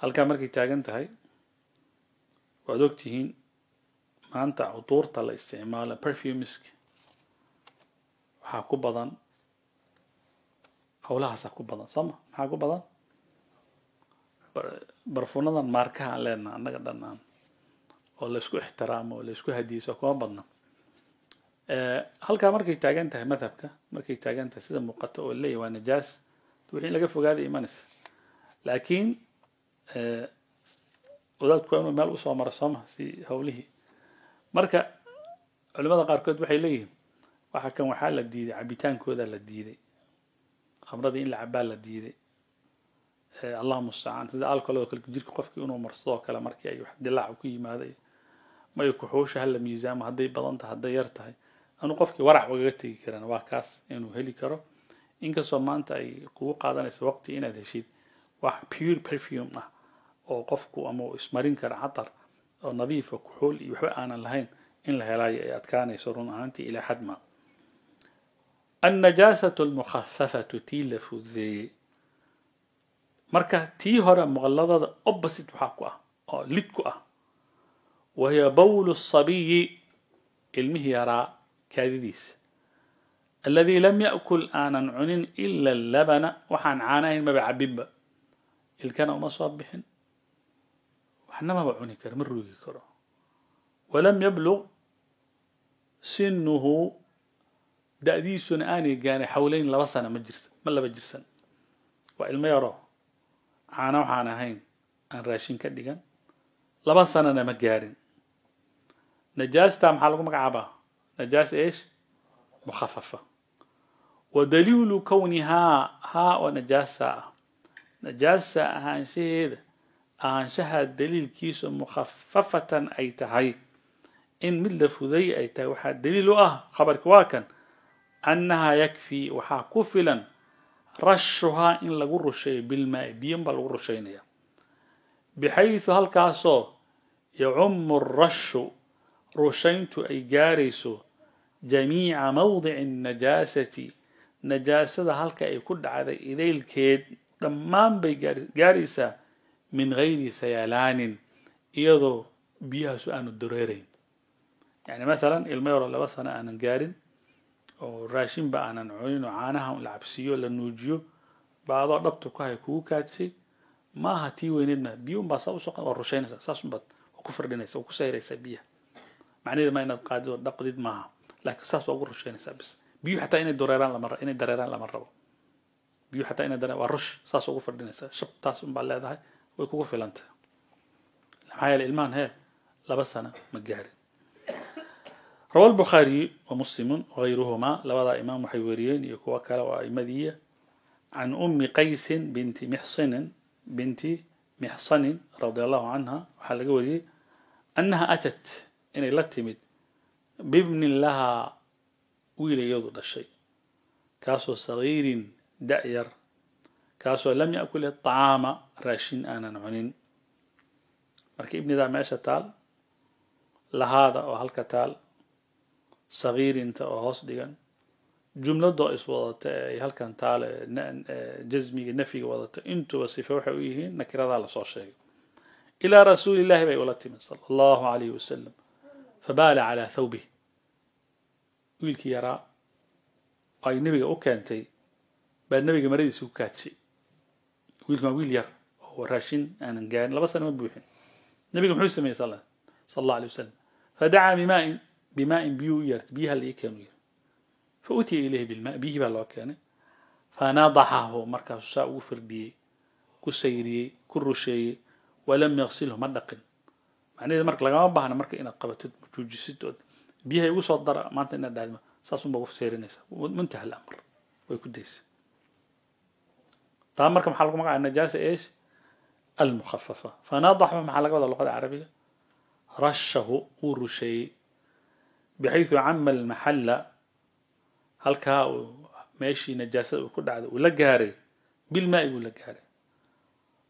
هل كان مركي تاجن تهي وعدوك تهين ما أنت عطور تلا استعمال برفيومسك حاكو بضان howlaha haasaa ku badan sooma maxaa ku برفونا barfuunadan maarkaha aan leenaha annaga dhan oo laisku ixtiraamo oo laisku hadiiso kuma badna halkaa markay taagan tahay madhabka markay taagan tahay sida muuqata oo leeyahy waa najaas wixii laga fogaaday imanaysa laakiin wadaadku waa inuu meel usoo maro soo maha si howlihii marka culimmada qaarkood waxay leeyihiin waxa kan waxaa la diiday cabitaankooda la diiday khamradii in la cabaa la diiday allah mustacaan sida alkoloo kale jirka qofkii inuu marsado kale markii ay wax dilaac ku yimaado maya kuxuusha hala miisaamo hadday badan tahay hadday yar tahay anu qofkii warac ugaga tegi karaan waa kaas inuu heli karo inkastoo maanta ay kugu qaadanaysa waqti inaad heshid wax pure perfume ah oo qofku ama ismarin kara xatar oo nadiifa ah, kuxuul iyo waxba aanan lahayn in la helaayo ay adkaanayso run ahaantii ilaa xadma annajaasatu almukhafafatu tii la fududeeyey marka tii hore muqaladada opposite waxaa ku ah oo lid ku ah وهي بول الصبي المهيرا كاديس الذي لم يأكل آنا عنين إلا اللبن وحن عانه ما إل الكنا وما صبحن وحنا ما بعوني كرم مروا كرو ولم يبلغ سنه دأديس آني كان حولين لبسنا مجرس ما لبجرسن وإلما يرى عانا وحانا هين أن راشين كدقان لبسنا نمجارين نجاسة محل مقعبة نجاسة إيش مخففة ودليل كونها ها ونجاسة نجاسة أهان شهد أهان شهد دليل كيس مخففة أي تهي إن من لفظي أي تهي وحد دليل أه خبر كواكن أنها يكفي وحا كفلا رشها إن لغر شيء بالماء بيم بالغر بحيث هل كاسو يعم الرش رشينت أي جارس جميع موضع النجاسة نجاسة هلك أي كل عدا إذا الكيد دمان بي جاريسا من غير سيالان يضو بيها سؤال الدريرين يعني مثلا الميورا اللي بصنا أنا جارين راشين بقى أنا نعين وعانها والعبسيو نوجيو بعضا ربطه كهي كوكاتي ما هتيوي ندنا بيوم بصاوسق ورشينا ساسن بط وكفر دينيس وكسيريس بيها معني ما إن القادو دقديد معها لكن ساس بقول رش يعني سابس بيو حتى إن الدريران لما إن الدريران لما ربو بيو حتى إن الدريران ورش ساس بقول فردين سا شب تاس من بالله ده ويكوكو فلانت هاي الإلمان هي لبس أنا مجاري روى البخاري ومسلم وغيرهما لبدا إمام حيوريين يكوى كلا وإمدية عن أم قيس بنت محصن بنت محصن رضي الله عنها وحلق أنها أتت inay la timid bibnin lahaa wiilayadu dhashay kaasoo sagiirin da'yar kaasoo lam ya'kul iطacaama raashin aanan cunin marka ibnidaa meesha taal lahaada oo halka taal sagiirinta oo hoos dhigan jumladoo iswadata ay halkan taal jasmiga nafyiga wadata intuba sife waxay u yihiin nakiradaa lasoo sheegay ilaa rasuuli llahi bay ula timid sala allahu calayhi wasalam فبال على ثوبه ويلك يرى أي نبي أوكانتي بعد نبي مريض سوكاتشي ويلك ما ويل ير هو راشين أنا نجان لبس أنا مبوحين نبي محمد صلى الله عليه صلى الله عليه وسلم فدعا بماء بماء بيو يرت بيها اللي كان ير فأتي إليه بالماء به بالله كان فنضحه مركز وفر بيه كسيري كرشي ولم يغسله ما أنا إذا مرك لقاما بحنا مرك إنا قبطت مجوجي ستود بيها يو صدر مانت إنا دادما ساسم بغف سيري نيسا منتهى الأمر ويكو ديس طبعا مرك محلق مقا النجاسة إيش المخففة فناضح من محلق بدا اللغة العربية رشه قرشي بحيث عمل المحل هل كا ماشي نجاسة وكل عدد ولا جاري بالماء ولا جاري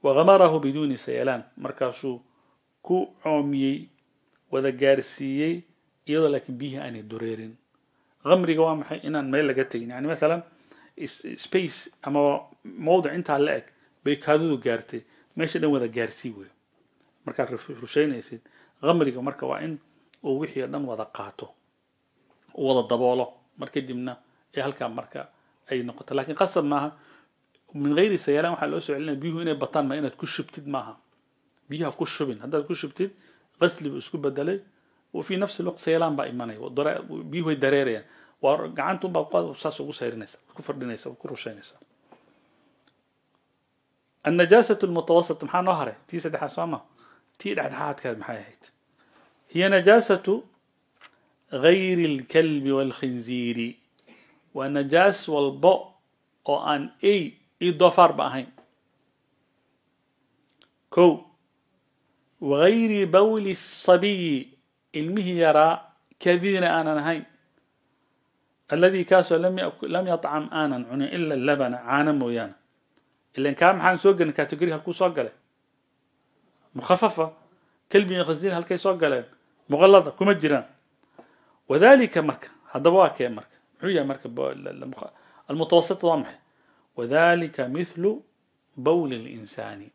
وغمره بدون سيلان مركزه ku coomiyey wada gaarsiiyey iyadoo laakiin biyihii aanay dureerin khamriga waa maxay inaan meel laga tegin yani maalan space ama mowdic intaa la eg bay kaadadu gaartay meesha dhan wada gaarsii wey markaad rushaynaysid khamriga marka waa in uu wixii o dhan wada qaato wada daboolo mar kadibna ee halkaa marka ay noqoto lakiin qasab maaha min gayri sayaalaan waxaa loo soo celinaya biyuhu inay bataan ma inaad ku shubtid maaha بيها ku shubin haddaad ku shubtid qasli buu isku bedelay وفي نفس الوقت سيلان بقى إيماني ودرا بيهو دريريا يعني. وقعنتو بقى وصاص وساس وقو سيرنيسا كفر دينيسا وكرو شينيسا النجاسة المتوسطة محا نهرة تيسة سدحا سوما تي دحد حاد كاد محا هي نجاسة غير الكلب والخنزير ونجاس والبو أو أن أي إضافة بقى هين كو وغير بول الصبي يرى كذين أنا هاي الذي كاسو لم يأكل لم يطعم آنا عن إلا اللبن عانا مويانا إلا إن كان محان سوقن كاتيجوري هالكو سوقله مخففة كلب يخزين هالكي سوقله مغلظة كما جيران وذلك مرك هذا يا مرك هي مرك المتوسط ضمح وذلك مثل بول الإنسان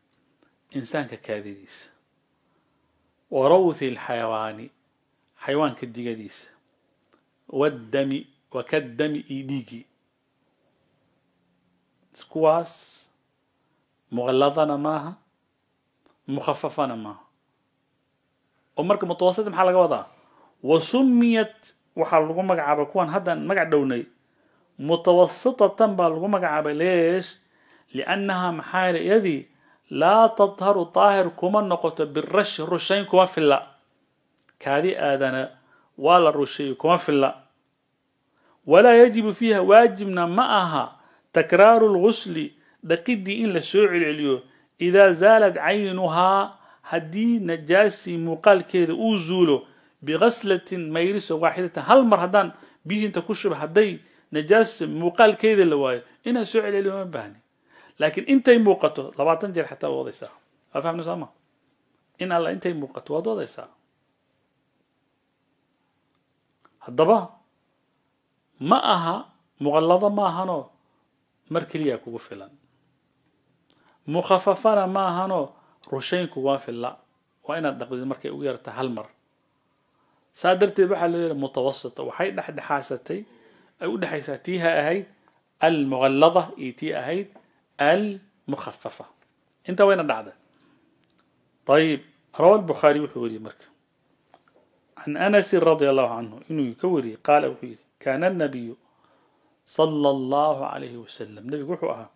إنسان ككاذيس وروث الحيوان حيوان كديقديس والدم وكالدم إيديجي سكواس مغلظنا معها مخففنا معها أمرك متوسط محل وضع وسميت وحال مقعبة كوان هذا مقع دوني متوسطة تنبع لقوا عبليش ليش لأنها محال يدي لا تظهر طاهر كما نقطة بالرش رشين كما في الله كذي آذنا ولا رشي كما في الله ولا يجب فيها واجبنا معها تكرار الغسل دقيد إن لسوع العليو إذا زالت عينها هدي نجاسي مقال كذا أوزولو بغسلة ميرسة واحدة هل مرهدان به انت كشب نجاسي مقال كذا لواي إنها سوع العليو مباني لكن انت موقتو لباتن جير حتى ساعة افهم نسامة ان الله انت موقتو ساعة هدبا ما اها مغلظة ما هانو مركلية كو فلان مخففانا ما هانو روشين كو وافلا وانا دقدي مركي ويرتا هالمر سادرتي بحال متوسطة وحي نحن حاستي او نحن ساتيها اهيد المغلظة ايتي اهيد المخففة انت وين العدد طيب روى البخاري وحوري مركب عن أنس رضي الله عنه إنه يكوري قال وحوري كان النبي صلى الله عليه وسلم نبي قوحوها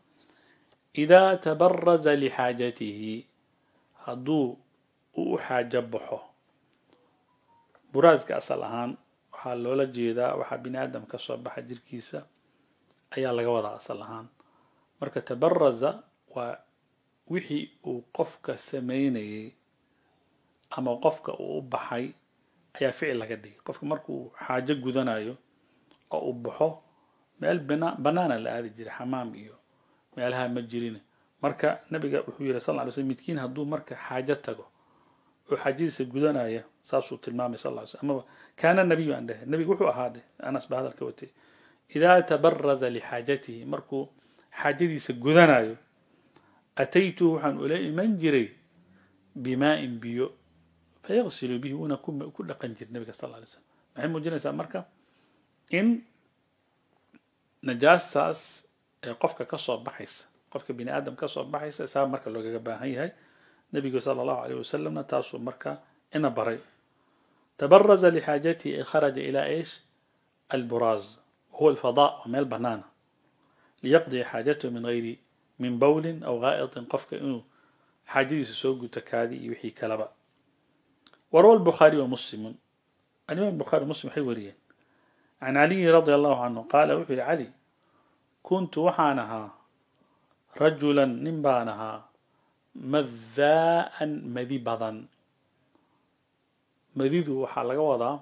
إذا تبرز لحاجته هدو وحاجة بحو برازك أصل وحال لولا جيدا وحال waxaa آدم aadamka soo baxa jirkiisa ayaa laga marka tabaraza waa wixii uu qofka samaynayay ama qofka uu u baxay ayaa ficil laga dhigay qofka markuu xaajo gudanayo oo uu baxo meel banaana la aadi jiray xamaam iyo meelaha ma jirina marka nabiga wuxuu yidhi sal ly slm midkiin hadduu marka xaajo tago oo xaajadiisa gudanaya saasuu tilmaamay sal ly slm amaba kaana nabiyu aan dhahe nabigu wuxuu ahaa de anas baa hadalka watay idaa tabaraza lixaajatihi markuu xaajadiisa gudanayo ataytu waxaan ula iman jiray bimaa'in biyo fayaqsilu bihi wuuna ku dhaqan jir nabiga sal alay slam maxay muujinaysaa marka in najaasaas ee qofka ka baxaysa qofka bini aadam ka baxaysa saa marka loogaga baahan yahay nabigu sala allahu alayh wasalamna taasuu marka ina baray tabaraza lixaajatihi ee kharaja ilaa ish alburaaz huwa alfadaa waa meel banaana ليقضي حاجته من غير من بول أو غائط قفك إنه حاجدي سوق تكادي وحي كلبا وروى البخاري ومسلم الإمام البخاري ومسلم حيوريا عن علي رضي الله عنه قال وحي علي كنت وحانها رجلا نمبانها مذاء مذيبضا مذيذ وحالك وضع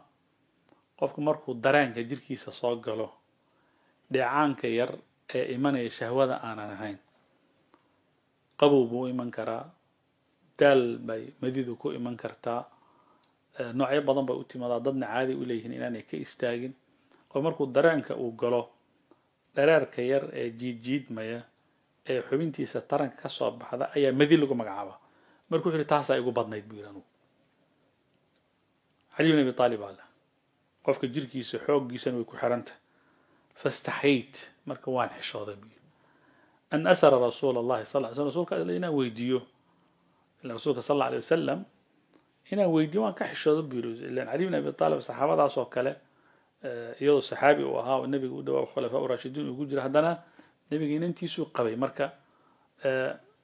قفك مركو دران كجير كيسا صغلو galo dheecaanka ee imanaya shahwada aanan ahayn qabow buu u iman karaa daal bay madidu ku iman kartaa noocyo badan bay u timaadaa dadna caadi u leeyihiin inaanay ka istaagin oo markuu dareenka uu galo dhereerka yar ee jiidjiidmaya ee xubintiisa taranka ka soo baxda ayaa madi lagu magacaabaa markuu wuxuu taasaa igu badnayd buu yidhi anugu cali bin abi aalib aa leh qofka jirkiisa xooggiisana way ku xiranta fastaxyayt marka waan xishooday buuyii an asara rasuula allahi sal ly slm rasulka alle inaan weydiiyo ilan rasuulka sal alla alay wasalam inaan weydiiyo waan ka xishooda buu yidhi ilan cali bin abi taalib saxaabadaas oo kale iyadoo saxaabi uu ahaa oo nebiga u dhawaa khulafaa urashidiin ugu jira haddana nebiga inantiisuu qabay marka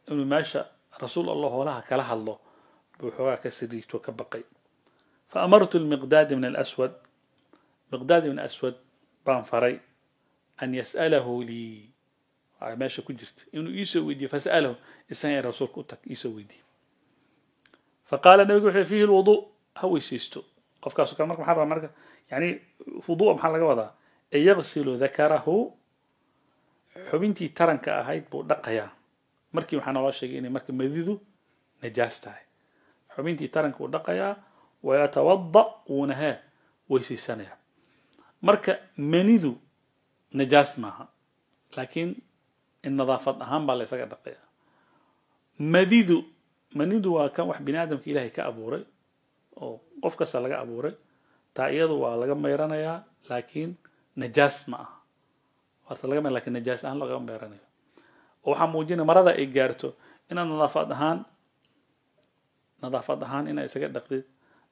inuu meesha rasuul allah hoolaha kala hadlo buu xoogaa ka siriigto ka baqay fa amartu lmiqdaadi min alaswad miqdaadi min aswad baan faray أن يسأله لي عماشة كجرت إنه إيسو ودي فسأله إساني رسول كوتك إيسو ودي فقال النبي قلت فيه الوضوء هو يسيستو قف كاسو كان مرك محرر يعني فضوء محرر وضع يغسل ذكره حبنتي ترن كأهيد بو دقيا مركي محان الله شكيني مركي مذيذو نجاستاي حبنتي ترنك كو دقيا ويتوضأ ونها ويسيسانيا مركة منذ najaas maaha laakiin nadaafad ahaan baa laysaga ysaga dhaqaya madidu manidu waa kan wax bini aadamka ilaahay ka abuuray oo qof kasta laga abuuray taa iyadu waa laga meyranayaa laakiin najaas ma aha horta laga lakin najaas ahaan laga meyranayo oo waxaa muujinaya marada ay gaarto inaad nadaafad ahaan nadaafad ahaan inaad isaga dhaqdid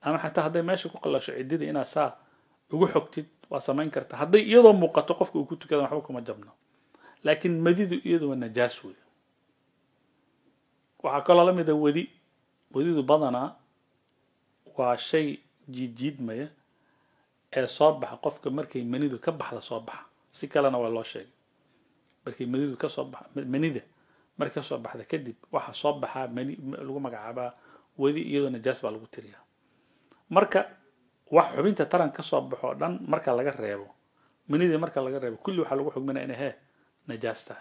ama xataa hadday meesha ku qalasho cidida inaad saa ugu xogtid waa samayn kartaa hadday iyadoo muuqato qofka uu ku tukada waxba kuma jabno laakiin madidu iyadu waa najaas wey waxaa kaloo la mida wadi wadidu badanaa waa shay jiidjiidmaya ee soo baxa qofka markay manidu ka baxda soo baxa si kalena waa loo sheegay markay manidu kasoo bax manida marka soo baxda kadib waxaa soo baxaa mani lagu magacaabaa wadi iyadoo najaas baa lagu tiriyaa marka وحبين تتران كسب بحوران مركا لغا ريبو مني إذا مركا لغا ريبو كل وحال وحوك من إنها نجاستا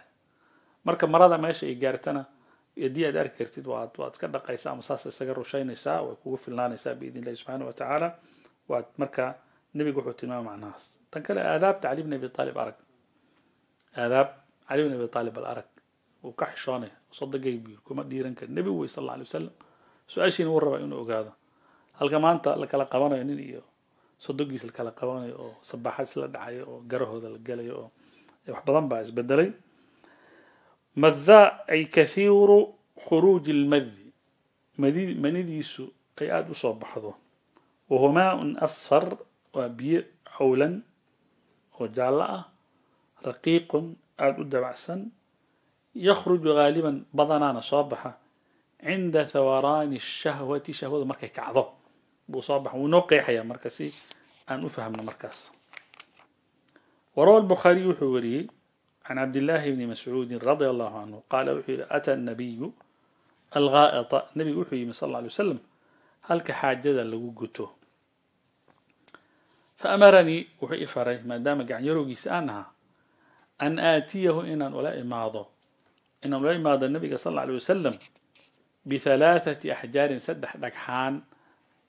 مركا مرادا ما يشي إيجارتنا يدي أدار كرتيد وات وات كدا قيسا مساسا سقر وشاي نساء ويكوف لنا نساء بإذن الله سبحانه وتعالى وات مركا نبي قوحو تنمى مع ناس تنكالا أذاب تعليم نبي طالب أرق أذاب علي نبي طالب الأرق وكح شانه صدق كما ديرن كان النبي صلى الله عليه وسلم سؤال نور ربع إنه أجاده halka maanta la kala qabanayo nin iyo sodogiis la kala qabanayo oo sabaxa isla dhacayo oo garahooda la galayo oo wax badan baa isbedelay madda ay kathiiru khuruuji lmaddi manidiisu ay aada u soo baxdo wahuwa maa-un asfar waa biyo cowlan oo jaallo ah raqiiqun aada u dabacsan yakhruju gaaliban badanaana soo baxa cinda thawaraani shahwati shahwada markay kacdo buu ونقيح يا مركزي أن أفهم مركز وروى البخاري حوري عن عبد الله بن مسعود رضي الله عنه قال وحي أتى النبي الغائط نبي وحي صلى الله عليه وسلم هل كحاجة لو فأمرني وحي فري ما دام قاعد يروي سأنها أن آتيه إن أولاء ماضو إن أولاء ماضو النبي صلى الله عليه وسلم بثلاثة أحجار لك دكحان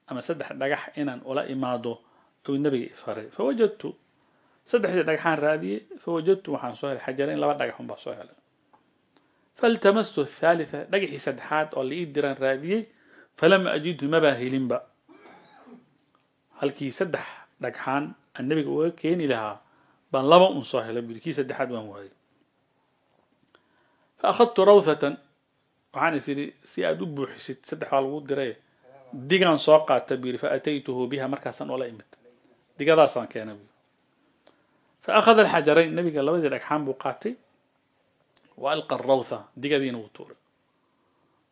ama saddex dhagax inaan ula imaado ayuu nabiga ifaray fawajadtu saddexdii dhagaxaan raadiyey fawajadtu waxaan soo helay xajaran laba dhagax unbaa soo helay faltamastu athaalitha dhagaxii saddexaad oo la ii diraan raadiyey falam ajidhu mabaa helinba halkii saddex dhagxaan aan nabiga uga keeni lahaa baan laba un soo helay buuri kii saddexaad waan waayey fa akhadtu rawthatan waxaan is idhi si aad u buuxisid saddex baa lagu diray دیگران ساقط تبیر فاتیته بیها مرکزان ولی امت دیگر داستان که نبی فأخذ الحجرين النبي قال له ذلك حام بقاتي وألقى الروثة ديك وطور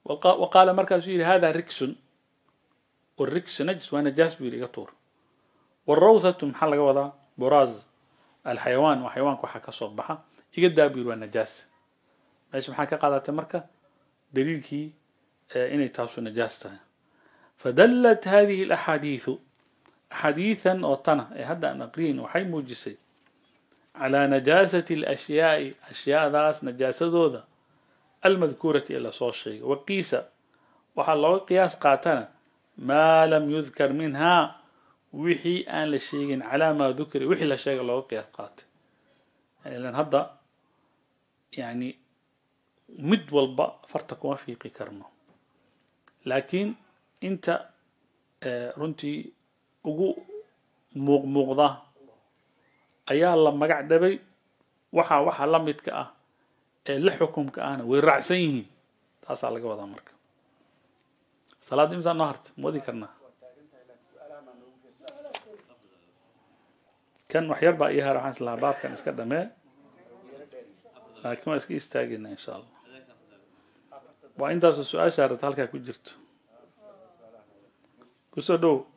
وقال مركز يري هذا ركسن والركس نجس وأنا جاس بيري قطور والروثة محلقة وضع براز الحيوان وحيوان كو صوب بحا يقد دابير وأنا جاس ما محاكا قال هذا مركز دليل كي آه، إني تاسو نجاستا فدلت هذه الأحاديث حديثا وطنا إيه، هذا نقرين وحي موجسي على نجاسة الأشياء أشياء ذاس نجاسة ذوذا المذكورة إلى صوشي وقيسة وحلو قياس قاتنا ما لم يذكر منها وحي أن لشيء على ما ذكر وحي لشيء الله قياس قات يعني لأن هذا يعني مد والبا فرتكوا في قكرنا لكن inta runtii ugu muuq muuqda ayaa la magac dhabay waxaa waxaa la midka ah ee la xukumka ahna way raacsan yihiin taasaa laga wadaa marka salaad imsaa noo harta moodi karnaa kan waxyar baa iyo har waxaan islahaa baabkan iska dhamee laakiin waa iska istaageynaa insha allah waa intaasoo su-aasha harata halkaa ku jirto Gusto do